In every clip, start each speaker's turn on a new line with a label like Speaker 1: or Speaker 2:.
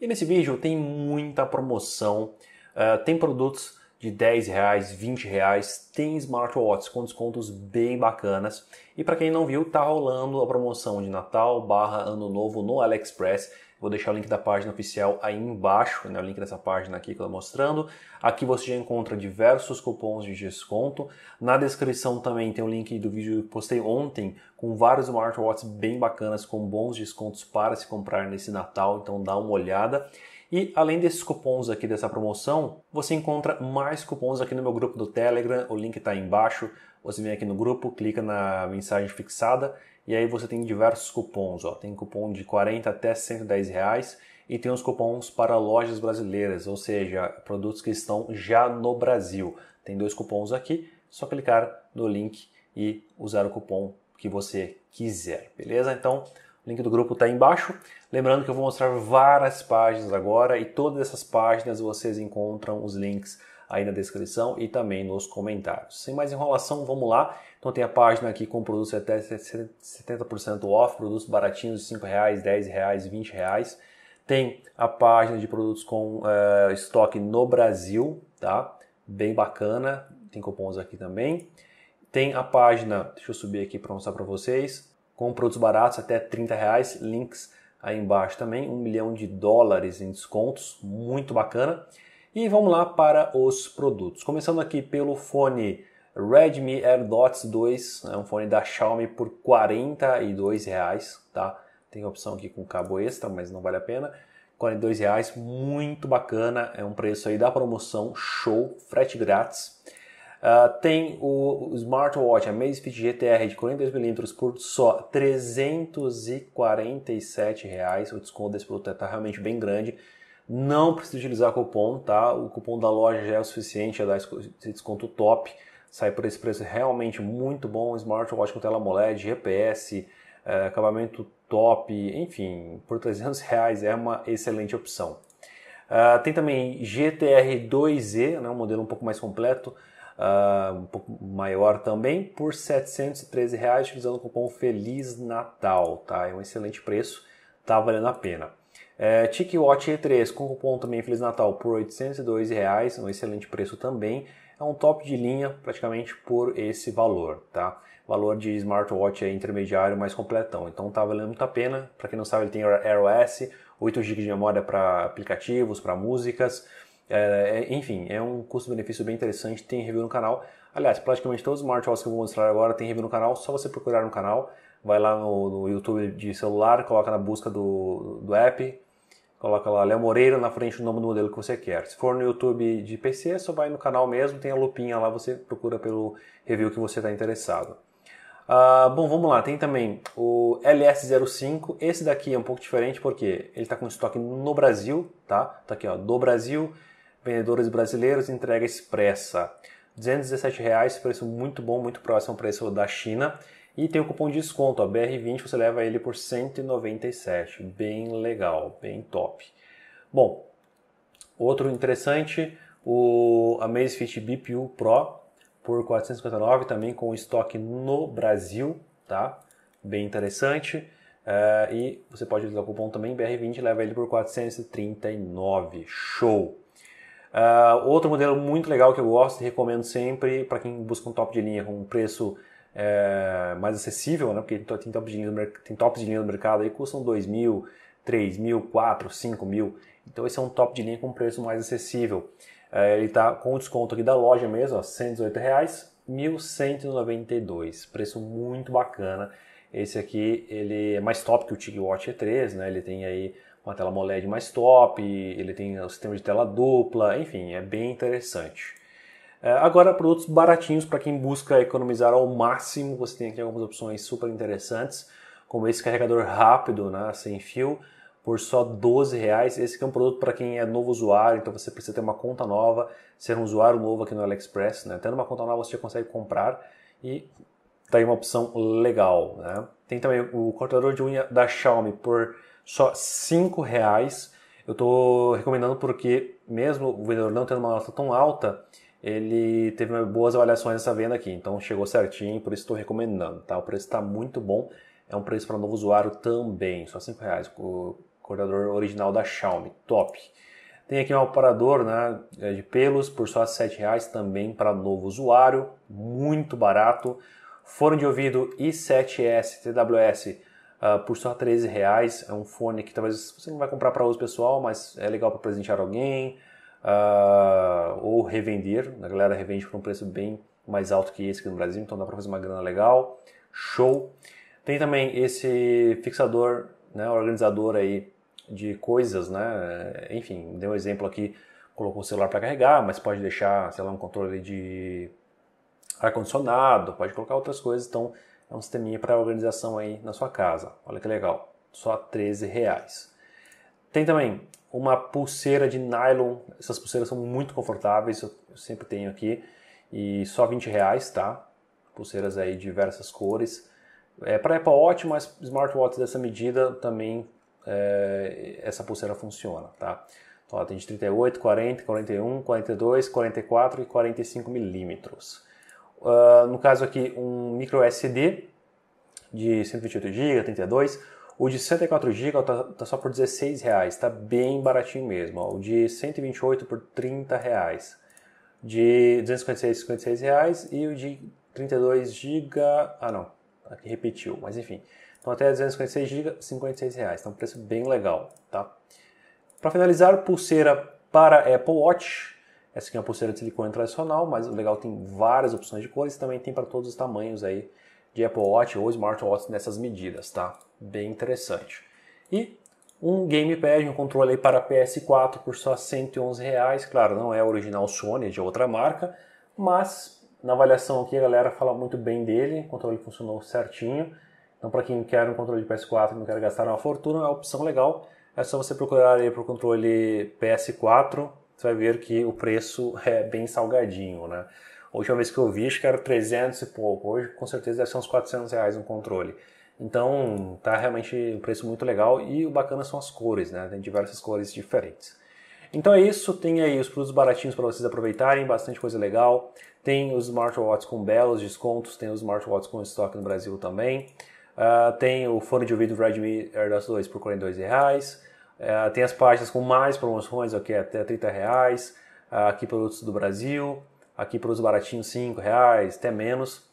Speaker 1: E nesse vídeo tem muita promoção, uh, tem produtos de 10 reais, 20 reais, tem smartwatches com descontos bem bacanas. E para quem não viu, tá rolando a promoção de Natal barra Ano Novo no AliExpress. Vou deixar o link da página oficial aí embaixo, né, o link dessa página aqui que eu estou mostrando. Aqui você já encontra diversos cupons de desconto. Na descrição também tem o link do vídeo que postei ontem com vários smartwatches bem bacanas com bons descontos para se comprar nesse Natal, então dá uma olhada. E além desses cupons aqui dessa promoção, você encontra mais cupons aqui no meu grupo do Telegram, o link está aí embaixo. Você vem aqui no grupo, clica na mensagem fixada e aí você tem diversos cupons, ó. tem cupom de 40 até 110 reais e tem os cupons para lojas brasileiras, ou seja, produtos que estão já no Brasil. Tem dois cupons aqui, só clicar no link e usar o cupom que você quiser, beleza? Então, o link do grupo está embaixo. Lembrando que eu vou mostrar várias páginas agora e todas essas páginas vocês encontram os links aí na descrição e também nos comentários. Sem mais enrolação, vamos lá. Então tem a página aqui com produtos até 70% off, produtos baratinhos de R$ 5,00, R$ 10,00, R$ 20,00. Tem a página de produtos com uh, estoque no Brasil, tá? Bem bacana, tem cupons aqui também. Tem a página, deixa eu subir aqui para mostrar para vocês, com produtos baratos até 30 reais, links aí embaixo também, um milhão de dólares em descontos, muito bacana. E vamos lá para os produtos. Começando aqui pelo fone Redmi AirDots 2, é né, um fone da Xiaomi por R$ 42,00, tá? Tem opção aqui com cabo extra, mas não vale a pena. R$ 42,00, muito bacana, é um preço aí da promoção, show, frete grátis. Uh, tem o, smartwatch Amazfit GTR de 42mm por só R$ 347,00, o desconto desse produto está é, realmente bem grande. Não precisa utilizar cupom, tá? O cupom da loja já é o suficiente, já dá esse desconto top. Sai por esse preço realmente muito bom. Smartwatch com tela AMOLED, GPS, é, acabamento top, enfim, por 300 reais é uma excelente opção. Uh, tem também GTR 2E, né, um modelo um pouco mais completo, uh, um pouco maior também, por R$ 713, reais, utilizando o cupom Feliz Natal. Tá? É um excelente preço, tá valendo a pena. É, TicWatch E3 com cupom também Feliz Natal por R$ 802, reais, um excelente preço também. É um top de linha praticamente por esse valor, tá? Valor de smartwatch é intermediário mais completão, então tá valendo muito a pena. Para quem não sabe, ele tem iOS, 8 GB de memória para aplicativos, para músicas. É, é, enfim, é um custo-benefício bem interessante, tem review no canal. Aliás, praticamente todos os smartwatches que eu vou mostrar agora tem review no canal, só você procurar no canal, vai lá no, no YouTube de celular, coloca na busca do, do app, coloca lá Léo Moreira na frente do nome do modelo que você quer. Se for no YouTube de PC, é só vai no canal mesmo, tem a lupinha lá, você procura pelo review que você está interessado. Ah, bom, vamos lá, tem também o LS05, esse daqui é um pouco diferente porque ele está com estoque no Brasil, tá? Tá aqui, ó, do Brasil, vendedores brasileiros, entrega expressa. R$ 217, reais, preço muito bom, muito próximo ao preço da China. E tem o cupom de desconto, a BR20, você leva ele por 197. Bem legal, bem top. Bom, outro interessante, o Amazfit BPU Pro por 459 também com estoque no Brasil, tá? Bem interessante. Uh, e você pode usar o cupom também BR20 leva ele por 439. Show! Uh, outro modelo muito legal que eu gosto e recomendo sempre para quem busca um top de linha com um preço é, mais acessível, né? Porque tem tops de linha, tem de linha no mercado aí custam 2 mil, 3 mil, 4, 5 mil. Então esse é um top de linha com preço mais acessível. É, ele está com o desconto aqui da loja mesmo, R$ 118 reais, 1.192. Preço muito bacana. Esse aqui ele é mais top que o TigWatch Watch E3, né? Ele tem aí uma tela MOLED mais top, ele tem o um sistema de tela dupla, enfim, é bem interessante. É, agora, produtos baratinhos para quem busca economizar ao máximo, você tem aqui algumas opções super interessantes, como esse carregador rápido, né, sem fio, por só 12 reais. Esse é um produto para quem é novo usuário, então você precisa ter uma conta nova, ser um usuário novo aqui no AliExpress. Né? Tendo uma conta nova você já consegue comprar e tá aí uma opção legal. Né? Tem também o cortador de unha da Xiaomi por só 5 reais. Eu estou recomendando porque mesmo o vendedor não tendo uma nota tão alta, ele teve boas avaliações essa venda aqui, então chegou certinho, por isso estou recomendando, tá? O preço está muito bom, é um preço para novo usuário também, só R$ reais, o cortador original da Xiaomi, top. Tem aqui um aparador né, é de pelos por só R$ reais também para novo usuário, muito barato. Fone de ouvido i7S TWS uh, por só R$ reais. É um fone que talvez você não vai comprar para uso pessoal, mas é legal para presentear alguém. Uh, ou revender. A galera revende por um preço bem mais alto que esse aqui no Brasil, então dá para fazer uma grana legal. Show! Tem também esse fixador, né, organizador aí de coisas, né? Enfim, dei um exemplo aqui, colocou o celular para carregar, mas pode deixar, sei lá, um controle de ar condicionado, pode colocar outras coisas, então é um sisteminha para organização aí na sua casa. Olha que legal, só 13 reais. Tem também uma pulseira de nylon. Essas pulseiras são muito confortáveis, eu sempre tenho aqui. E só 20 reais, tá? Pulseiras aí de diversas cores. É, para Apple Watch, mas smartwatch dessa medida também é, essa pulseira funciona, tá? Então, ela tem de 38, 40, 41, 42, 44 e 45 milímetros. Uh, no caso aqui, um micro SD de 128 GB, 32 o de 64 GB tá, tá, só por 16 reais, tá bem baratinho mesmo. Ó. O de 128 por 30 reais. De 256 56 reais e o de 32 GB, ah não, aqui repetiu, mas enfim. Então até 256 GB, 56 reais. Então preço bem legal, tá? Para finalizar, pulseira para Apple Watch. Essa aqui é uma pulseira de silicone tradicional, mas o legal tem várias opções de cores e também tem para todos os tamanhos aí de Apple Watch ou smartwatch nessas medidas, tá? bem interessante. E um gamepad, um controle para PS4 por só 111 reais, claro, não é original Sony, é de outra marca, mas na avaliação aqui a galera fala muito bem dele, o controle funcionou certinho. Então para quem quer um controle de PS4 e não quer gastar uma fortuna, é uma opção legal. É só você procurar aí para controle PS4, você vai ver que o preço é bem salgadinho, né? A última vez que eu vi, acho que era 300 e pouco. Hoje, com certeza, deve ser uns 400 reais um controle. Então tá realmente um preço muito legal e o bacana são as cores, né? Tem diversas cores diferentes. Então é isso, tem aí os produtos baratinhos para vocês aproveitarem, bastante coisa legal. Tem os smartwatches com belos descontos, tem os smartwatches com estoque no Brasil também. Uh, tem o fone de ouvido Redmi AirDots 2 por R$ reais. Uh, tem as páginas com mais promoções, aqui okay, até R$ reais. Uh, aqui produtos do Brasil, aqui produtos baratinhos R$ reais, até menos.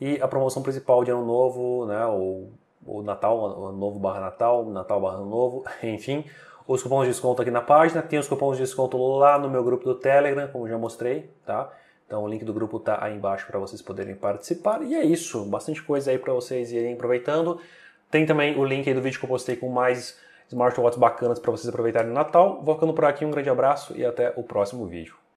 Speaker 1: E a promoção principal de Ano Novo, né, ou, ou Natal, Ano Novo barra Natal, Natal barra Ano Novo, enfim, os cupons de desconto aqui na página, tem os cupons de desconto lá no meu grupo do Telegram, como já mostrei, tá? Então o link do grupo tá aí embaixo para vocês poderem participar. E é isso, bastante coisa aí para vocês irem aproveitando. Tem também o link aí do vídeo que eu postei com mais smartwatches bacanas para vocês aproveitarem no Natal. Vou ficando por aqui, um grande abraço e até o próximo vídeo.